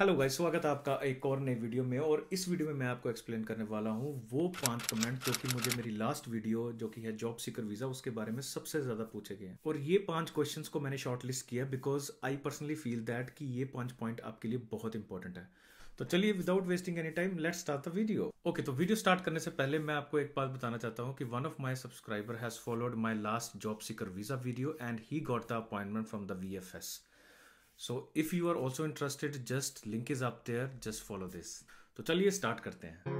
Hello guys स्वागत है आपका एक और नए वीडियो में और इस वीडियो में मैं आपको एक्सप्लेन करने वाला हूँ वो पांच कमेंट जो कि मुझे मेरी लास्ट वीडियो जो कि है जॉब सीकर वीजा उसके बारे में सबसे ज्यादा पूछे गए हैं और ये पांच क्वेश्चंस को मैंने शॉर्ट लिस्ट किया because I personally feel that कि ये पांच पॉइंट आपके लिए बहुत इंपॉर्टेंट है तो चलिए without wasting any time let start the video okay तो वीडियो स्टार्ट करने से पहले मैं आपको एक बात बताना चाहता हूँ कि one of my subscriber has followed my last job seeker visa video and he got the appointment from the V F S so if you are also interested just link is up there just follow this तो चलिए start करते हैं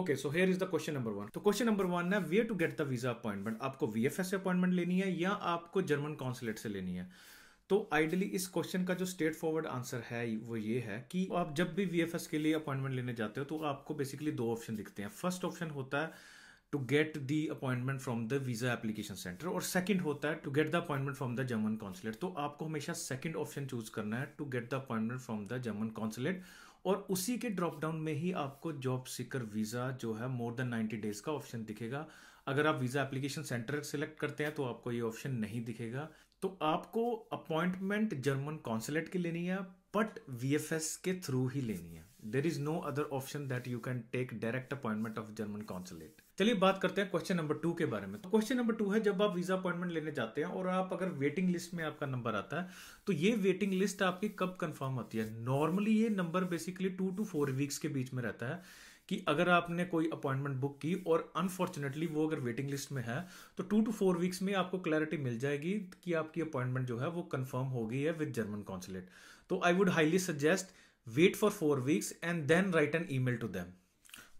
okay so here is the question number one तो question number one है where to get the visa appointment आपको VFS से appointment लेनी है या आपको जर्मन कॉन्सुलेट से लेनी है तो आइडियली इस क्वेश्चन का जो स्ट्रेट फॉरवर्ड आंसर है वो ये है कि आप जब भी वीएफएस के लिए अपॉइंटमेंट लेने जाते हो तो आपको बेसिकली दो ऑप्शन दिखते हैं फर्स्ट ऑप्शन होता है to get the appointment from the visa application centre और सेकंड होता है to get the appointment from the German consulate तो आपको हमेशा सेकंड ऑप्शन चूज करना है to get the appointment from the German consulate और उसी के ड्रॉप डाउन में ही आपको जॉब सीकर वीज़ा जो है मोर देन 90 डेज़ का ऑप्शन दिखेगा अगर आप वीज़ा एप्लीकेशन सेंटर सेलेक्ट करते हैं तो आपको ये ऑप्शन नहीं दिखेगा तो आपको अपॉइंटमेंट जर्मन कॉन्सुलेट की लेनी है बट वी के थ्रू ही लेनी है there is no other option that you can take direct appointment of German consulate चलिए बात करते हैं क्वेश्चन नंबर टू के बारे में तो क्वेश्चन नंबर टू है जब आप वीजा अपॉइंटमेंट लेने जाते हैं और आप अगर वेटिंग लिस्ट में आपका नंबर आता है तो ये वेटिंग लिस्ट आपकी कब कंफर्म होती है नॉर्मली ये number basically two to four weeks के बीच में रहता है कि अगर आपने कोई अपॉइंटमेंट बुक की और अनफॉर्चुनेटली वो अगर वेटिंग लिस्ट में है तो टू टू फोर वीक्स में आपको क्लैरिटी मिल जाएगी कि आपकी अपॉइंटमेंट जो है वो कंफर्म हो गई है विद जर्मन कॉन्सुलेट तो I would highly suggest wait for four weeks and then write an email to them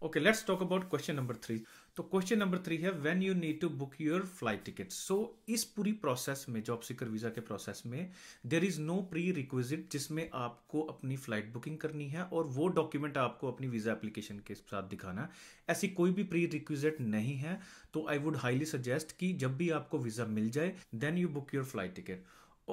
okay let's talk about question number three तो क्वेश्चन नंबर थ्री है when you need to book your flight ticket so इस पूरी process में job seeker visa के process में there is no prerequisite जिसमें आपको अपनी फ्लाइट बुकिंग करनी है और वो डॉक्यूमेंट आपको अपनी वीज़ा एप्लीकेशन के साथ दिखाना ऐसी कोई भी प्री रिक्विजिट नहीं है तो आई वुड हाईली सजेस्ट कि जब भी आपको वीज़ा मिल जाए then you book your flight ticket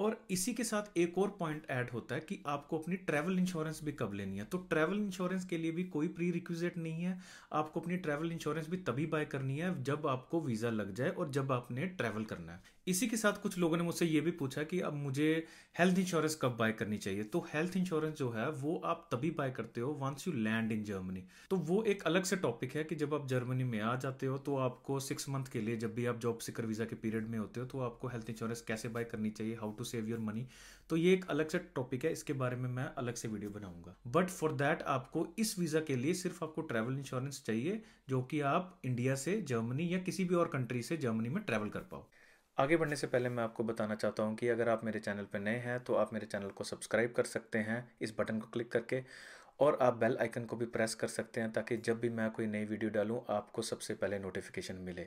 और इसी के साथ एक और पॉइंट ऐड होता है कि आपको अपनी ट्रैवल इंश्योरेंस भी कब लेनी है तो ट्रैवल इंश्योरेंस के लिए भी कोई प्री रिक्विजिट नहीं है आपको अपनी ट्रैवल इंश्योरेंस भी तभी बाय करनी है जब आपको वीज़ा लग जाए और जब आपने ट्रैवल करना है इसी के साथ कुछ लोगों ने मुझसे ये भी पूछा कि अब मुझे हेल्थ इंश्योरेंस कब बाय करनी चाहिए तो हेल्थ इंश्योरेंस जो है वो आप तभी बाय करते हो once you land in Germany तो वो एक अलग से टॉपिक है कि जब आप जर्मनी में आ जाते हो तो आपको सिक्स मंथ के लिए जब भी आप जॉब सिकर वीज़ा के पीरियड में होते हो तो आपको हेल्थ इंश्योरेंस कैसे बाय करनी चाहिए how to to save your money तो ये एक अलग से टॉपिक है इसके बारे में मैं अलग से वीडियो बनाऊंगा बट फॉर दैट आपको इस वीज़ा के लिए सिर्फ आपको ट्रैवल इंश्योरेंस चाहिए जो कि आप इंडिया से जर्मनी या किसी भी और कंट्री से जर्मनी में ट्रैवल कर पाओ आगे बढ़ने से पहले मैं आपको बताना चाहता हूँ कि अगर आप मेरे चैनल पर नए हैं तो आप मेरे चैनल को सब्सक्राइब कर सकते हैं इस बटन को क्लिक करके और आप बेल आइकन को भी प्रेस कर सकते हैं ताकि जब भी मैं कोई नई वीडियो डालूं आपको सबसे पहले नोटिफिकेशन मिले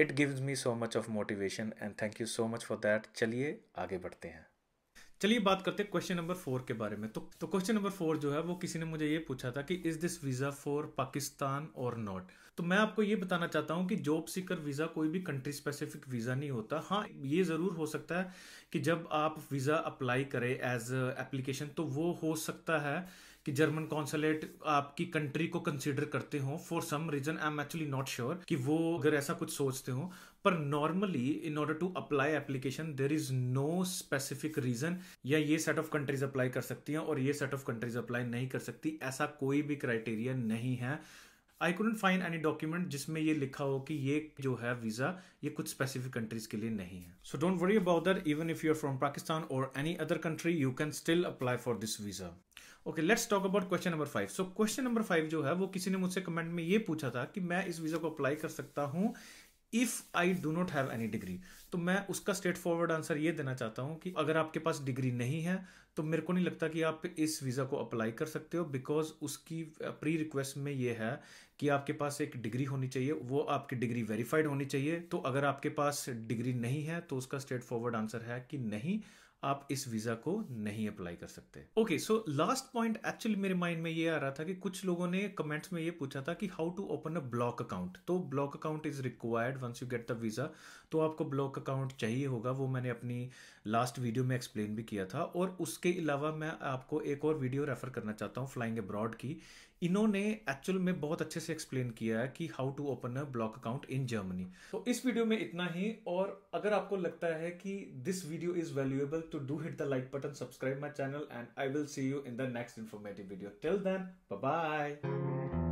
it gives me so much of motivation and thank you so much for that चलिए आगे बढ़ते हैं चलिए बात करते हैं क्वेश्चन नंबर फोर के बारे में तो तो क्वेश्चन नंबर फोर जो है वो किसी ने मुझे ये पूछा था कि is this visa for Pakistan और नॉट तो मैं आपको ये बताना चाहता हूँ कि जॉब सीकर वीज़ा कोई भी कंट्री स्पेसिफिक वीज़ा नहीं होता हाँ ये ज़रूर हो सकता है कि जब आप वीज़ा अप्लाई करें एज एप्लीकेशन तो वो हो सकता है कि जर्मन कॉन्सुलेट आपकी कंट्री को कंसिडर करते हो for some reason I am actually not sure कि वो अगर ऐसा कुछ सोचते हो पर normally in order to apply application there is no specific reason या ये सेट ऑफ कंट्रीज अप्लाई कर सकती हैं और ये सेट ऑफ कंट्रीज अप्लाई नहीं कर सकती ऐसा कोई भी क्राइटेरिया नहीं है I couldn't fine any document जिसमें ये लिखा हो कि ये जो है वीज़ा ये कुछ स्पेसिफिक कंट्रीज के लिए नहीं है so don't worry about that even if you are from Pakistan और any other country you can still apply for this visa okay let's talk about question number five so question number five जो है वो किसी ने मुझसे comment में ये पूछा था कि मैं इस वीज़ा को अप्लाई कर सकता हूँ if I do not have any degree तो मैं उसका स्ट्रेट फॉरवर्ड आंसर ये देना चाहता हूँ कि अगर आपके पास डिग्री नहीं है तो मेरे को नहीं लगता कि आप इस वीज़ा को अप्लाई कर सकते हो बिकॉज उसकी प्री रिक्वेस्ट में ये है कि आपके पास एक डिग्री होनी चाहिए वो आपकी डिग्री वेरीफाइड होनी चाहिए तो अगर आपके पास डिग्री नहीं है तो उसका स्ट्रेट फॉरवर्ड आंसर है कि नहीं आप इस वीजा को नहीं अप्लाई कर सकते okay so last point actually मेरे माइंड में ये आ रहा था कि कुछ लोगों ने कमेंट्स में ये पूछा था कि how to open a block account तो block account is required once you get the visa तो आपको ब्लॉक अकाउंट चाहिए होगा वो मैंने अपनी लास्ट वीडियो में एक्सप्लेन भी किया था और उसके अलावा मैं आपको एक और वीडियो रेफर करना चाहता हूँ फ्लाइंग अब्रॉड की इन्होंने एक्चुअल में बहुत अच्छे से एक्सप्लेन किया है कि how to open a block account in Germany तो इस वीडियो में इतना ही और अगर आपको लगता है कि this video is valuable to do hit the like button, subscribe my channel and I will see you in the next informative video. Till then, bye bye.